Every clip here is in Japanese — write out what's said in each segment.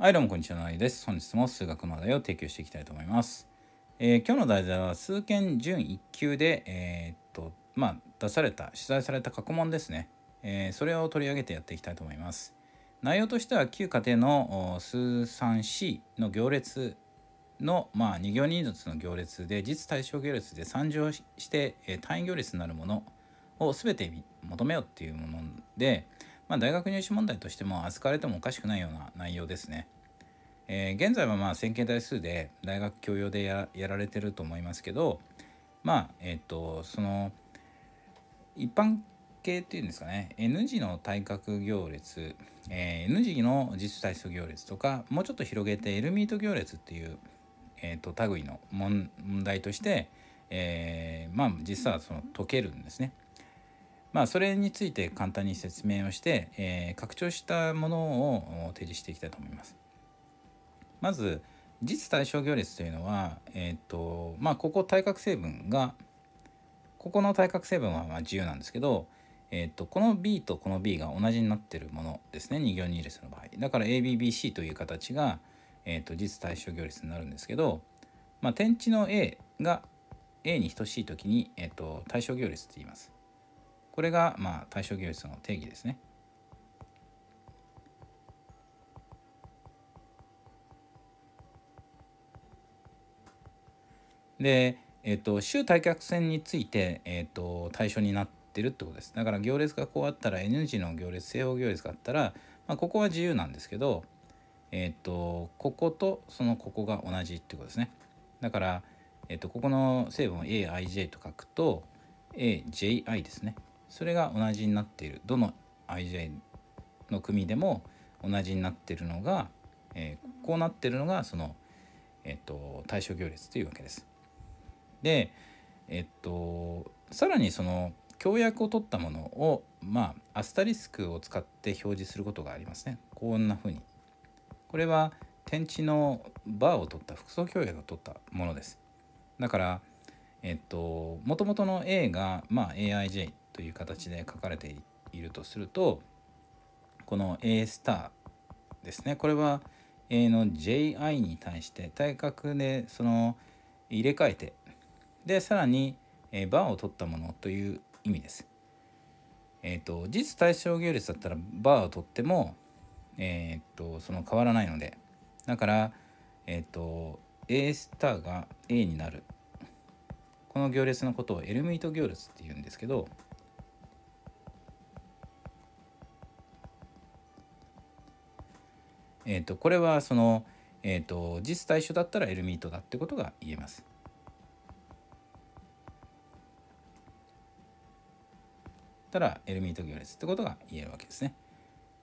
はい、どうもこんにちは、なりです。本日も数学の話題を提供していきたいと思います。えー、今日の題材は、数件準1級で、えー、っと、まあ、出された、取材された過去問ですね。えー、それを取り上げてやっていきたいと思います。内容としては、旧家庭の数三 C の行列の、まあ、2行2ずの行列で、実対象行列で3乗して、え単位行列になるものを全て求めようっていうもので、まあ、大学入試問題としても扱われてもおかしくないような内容ですね。えー、現在はまあ線形代数で大学教養でややられてると思いますけどまあえっ、ー、とその一般系っていうんですかね N 字の対角行列、えー、N 字の実体数行列とかもうちょっと広げてエルミート行列っていう、えーと、と類の問題として、えー、まあ実はその解けるんですね。まあ、それについて簡単に説明をして、えー、拡張したものを提示していきたいと思います。まず実対象行列というのは、えーとまあ、ここ対角成分がここの対角成分はま自由なんですけど、えーと、この B とこの B が同じになってるものですね2行2列の場合だから ABBC という形が、えーと、実対象行列になるんですけど、まあ、点値の A が A に等しい時に、えーと、対象行列って言いますこれがまあ対象行術の定義ですね。で、えーと、周対角線について、えーと、対象になってるってことです。だから行列がこうあったら N 字の行列正方行列があったら、まあ、ここは自由なんですけど、えーと、こことそのここが同じってことですね。だから、えー、とここの成分を AIJ と書くと AJI ですね。それが同じになっているどの IJ の組でも同じになっているのが、えー、こうなってるのがその、えっと、対象行列というわけです。でえっとさらにその協約を取ったものをまあアスタリスクを使って表示することがありますねこんなふうにこれは天地のバーを取った複層協約を取ったものですだからえっともともとの A がまあ AIJ という形で書かれているとするとこの A スターですねこれは A の JI に対して対角でその入れ替えてでさらにバーを取ったものという意味です。えっ、ー、と実対象行列だったらバーを取ってもえっ、ー、とその変わらないのでだからえっ、ー、と A スターが A になるこの行列のことをエルミート行列っていうんですけどえーと、これはその、えーと、実対象だったらエルミートだってことが言えます。たらエルミート行列ってことが言えるわけですね。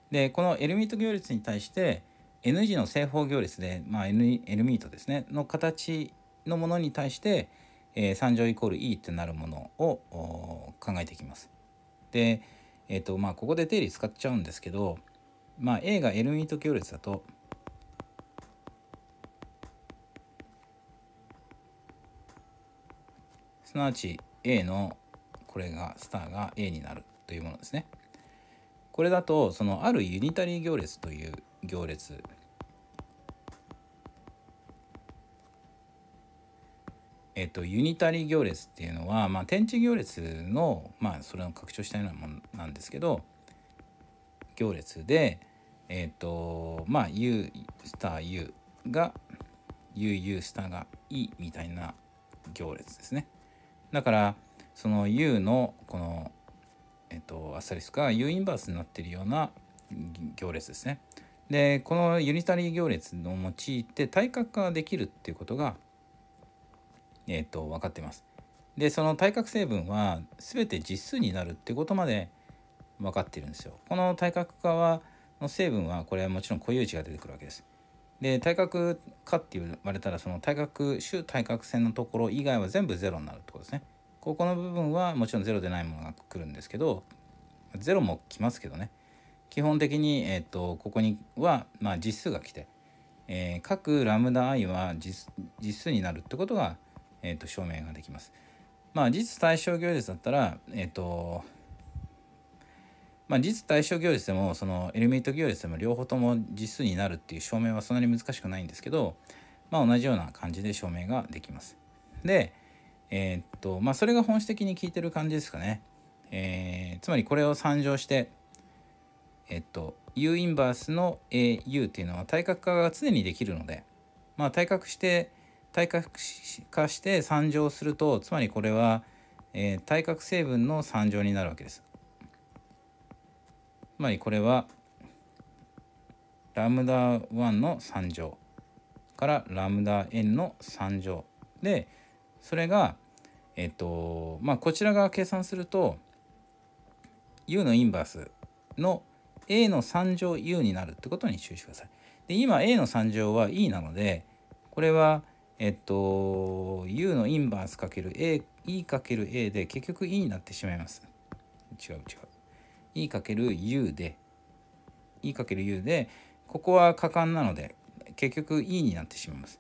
でこのエルミート行列に対して N 字の正方行列で、まあ、N, ルミートですねの形のものに対して、えー、3乗イコール E ってなるものを考えていきます。で、えーとまあ、ここで定理使っちゃうんですけどまあ、映がエルミート行列」だとすなわち A のこれがスターが A になるというものですね。これだとそのあるユニタリー行列という行列えっと、ユニタリー行列っていうのは、まあ、天地行列の、まあ、それの拡張したようなものなんですけど行列でえっ、ー、とまあ U スター U が UU スターが E みたいな行列ですねだからその U のこのえっ、ー、とアスタリスクが U インバースになってるような行列ですねでこのユニタリー行列を用いて対角化ができるっていうことがえっ、ー、と分かってますでその対角成分は全て実数になるってことまで分かってるんですよ。この対角化はの成分はこれはもちろん固有値が出てくるわけです。で対角化って言われたらその対角周対角線のところ以外は全部0になるってことですね。ここの部分はもちろん0でないものが来るんですけど0も来ますけどね基本的に、えーと、ここには、まあ、実数が来て、えー、各ラムダ i は実数になるってことが、えーと、証明ができます。まあ、実対象行列だったら、えーとまあ、実対象行列でもそのエレメイト行列でも両方とも実数になるっていう証明はそんなに難しくないんですけど、まあ、同じような感じで証明ができます。で、えー、っとまあ、それが本質的に効いてる感じですかね。えー、つまりこれを参照して、えー、っと U インバースの AU っていうのは対角化が常にできるので、まあ、対角して対角化して参乗するとつまりこれは、えー、対角成分の参乗になるわけです。つまりこれはラムダ1の3乗からラムダ n の3乗でそれがえっとまあこちら側計算すると u のインバースの a の3乗 u になるってことに注意してください。で今 a の3乗は e なのでこれはえっと u のインバース ×ae×a で結局 e になってしまいます。違う違う。e×u で e×u でここは果敢なので結局 e になってしまいます。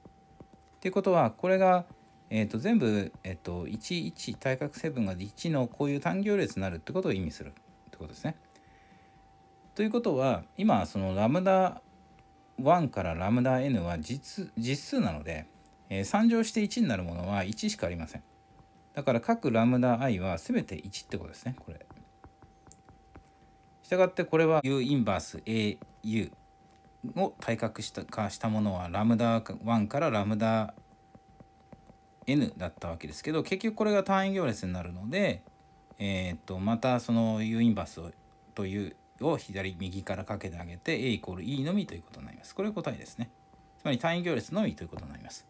ということはこれが、えー、と全部、えー、と11対角成分が1のこういう単行列になるってことを意味するってことですね。ということは今そのラムダ1からラムダ n は実数なので、えー、乗して1になるものは1しかありません。だから各ラムダ i は全て1ってことですねこれ。したがってこれは U インバース AU を対角した化したものはラムダ1からラムダ n だったわけですけど結局これが単位行列になるので、えー、とまたその U インバースをというを左右からかけてあげて a イコール e のみということになります。これ答えですね。つまり単位行列のみということになります。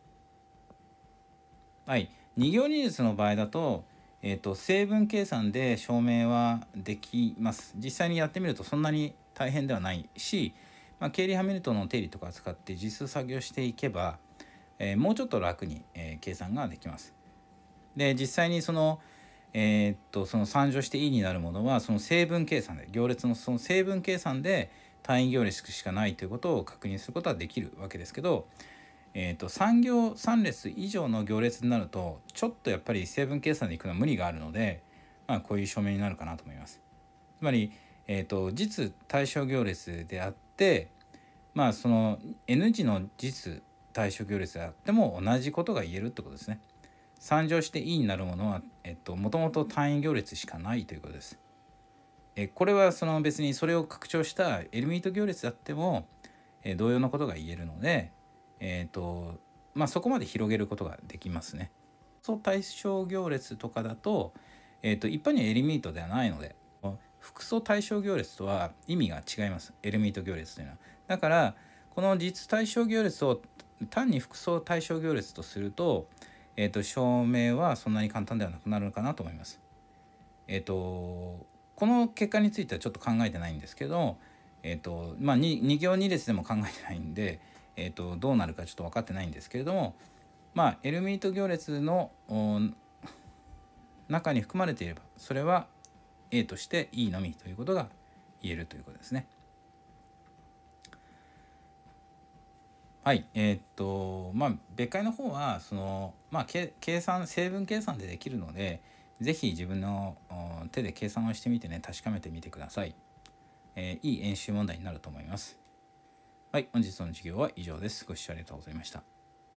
はい。2行2列の場合だとえーと、成分計算で証明はできます実際にやってみるとそんなに大変ではないし、まあ、ケイリー・ハミルトンの定理とか使って実数作業していけば、えー、もうちょっと楽に、えー、計算ができますで実際にそのえー、っとその3乗して E になるものはその成分計算で行列のその成分計算で単位行列しかないということを確認することはできるわけですけど、えーと、3行3列以上の行列になるとちょっとやっぱり成分計算でいくのは無理があるので、まあ、こういう証明になるかなと思います。つまり、えーと、実対象行列であってまあその N 字の実対象行列であっても同じことが言えるってことですね。参乗して E になるものはもともと単位行列しかないということです。えこれはその別にそれを拡張したエルミート行列であっても、え同様のことが言えるのでえっ、ー、とまあ、そこまで広げることができますね。そう対象行列とかだと,、えーと、一般にはエリミートではないので複素対象行列とは意味が違いますエリミート行列というのは。だからこの実対象行列を単に複素対象行列とすると,、えーと、証明はそんなに簡単ではなくなるのかなと思います。えっ、ー、とこの結果についてはちょっと考えてないんですけど、えーとまあ2、2, 行2列でも考えてないんで、えーと、どうなるかちょっと分かってないんですけれどもまあエルミート行列の中に含まれていればそれは A として E のみということが言えるということですね。はい、えー、っとまあ別解の方はその、まあ、計算成分計算でできるので是非自分の手で計算をしてみてね確かめてみてください、えー、いい演習問題になると思います。はい、本日の授業は以上です。ご視聴ありがとうございました。